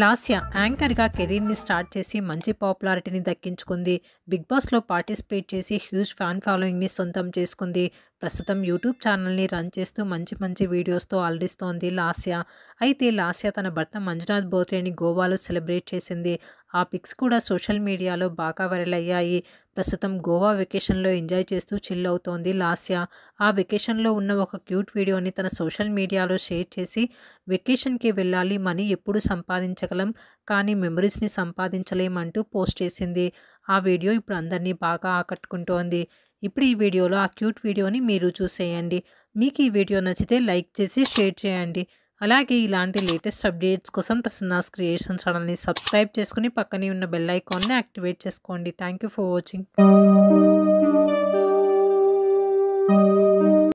లాస్య యాంకర్గా కెరీర్ని స్టార్ట్ చేసి మంచి పాపులారిటీని దక్కించుకుంది బిగ్ బాస్లో పార్టిసిపేట్ చేసి హ్యూజ్ ఫ్యాన్ ఫాలోయింగ్ని సొంతం చేసుకుంది ప్రస్తుతం యూట్యూబ్ ఛానల్ని రన్ చేస్తూ మంచి మంచి వీడియోస్తో అలరిస్తోంది లాస్య అయితే లాస్య తన భర్త మంజునాథ్ బోత్రేని గోవాలో సెలబ్రేట్ చేసింది ఆ పిక్స్ కూడా సోషల్ మీడియాలో బాగా వైరల్ అయ్యాయి ప్రస్తుతం గోవా వెకేషన్లో ఎంజాయ్ చేస్తూ చిల్ అవుతోంది లాస్య ఆ వెకేషన్లో ఉన్న ఒక క్యూట్ వీడియోని తన సోషల్ మీడియాలో షేర్ చేసి వెకేషన్కి వెళ్ళాలి మనీ ఎప్పుడు సంపాదించగలం కానీ మెమరీస్ని సంపాదించలేమంటూ పోస్ట్ చేసింది ఆ వీడియో ఇప్పుడు అందరినీ బాగా ఆకట్టుకుంటోంది ఇప్పుడు ఈ వీడియోలో ఆ క్యూట్ వీడియోని మీరు చూసేయండి మీకు ఈ వీడియో నచ్చితే లైక్ చేసి షేర్ చేయండి అలాగే ఇలాంటి లేటెస్ట్ అప్డేట్స్ కోసం ప్రసన్నాస్ క్రియేషన్ ఛానల్ని సబ్స్క్రైబ్ చేసుకుని పక్కనే ఉన్న బెల్ ఐకాన్ని యాక్టివేట్ చేసుకోండి థ్యాంక్ ఫర్ వాచింగ్